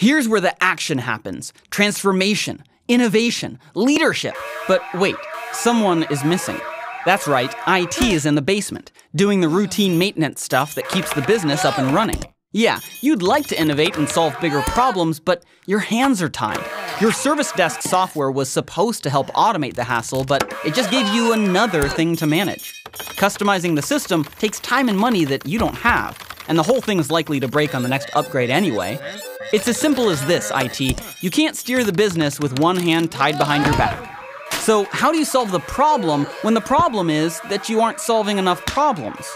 Here's where the action happens transformation, innovation, leadership. But wait, someone is missing. That's right, IT is in the basement, doing the routine maintenance stuff that keeps the business up and running. Yeah, you'd like to innovate and solve bigger problems, but your hands are tied. Your service desk software was supposed to help automate the hassle, but it just gave you another thing to manage. Customizing the system takes time and money that you don't have, and the whole thing is likely to break on the next upgrade anyway. It's as simple as this, IT. You can't steer the business with one hand tied behind your back. So, how do you solve the problem when the problem is that you aren't solving enough problems?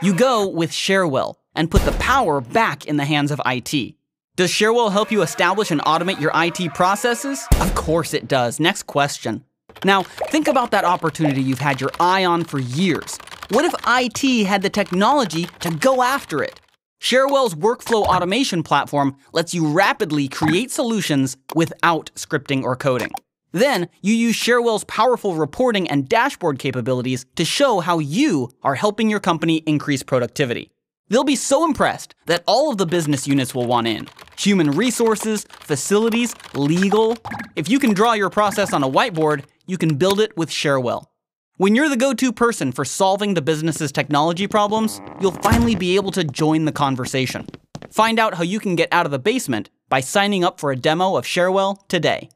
You go with Sharewell and put the power back in the hands of IT. Does Sharewell help you establish and automate your IT processes? Of course it does. Next question. Now, think about that opportunity you've had your eye on for years. What if IT had the technology to go after it? Sharewell's workflow automation platform lets you rapidly create solutions without scripting or coding. Then, you use Sharewell's powerful reporting and dashboard capabilities to show how you are helping your company increase productivity. They'll be so impressed that all of the business units will want in. Human resources, facilities, legal. If you can draw your process on a whiteboard, you can build it with Sharewell. When you're the go-to person for solving the business's technology problems, you'll finally be able to join the conversation. Find out how you can get out of the basement by signing up for a demo of Sharewell today.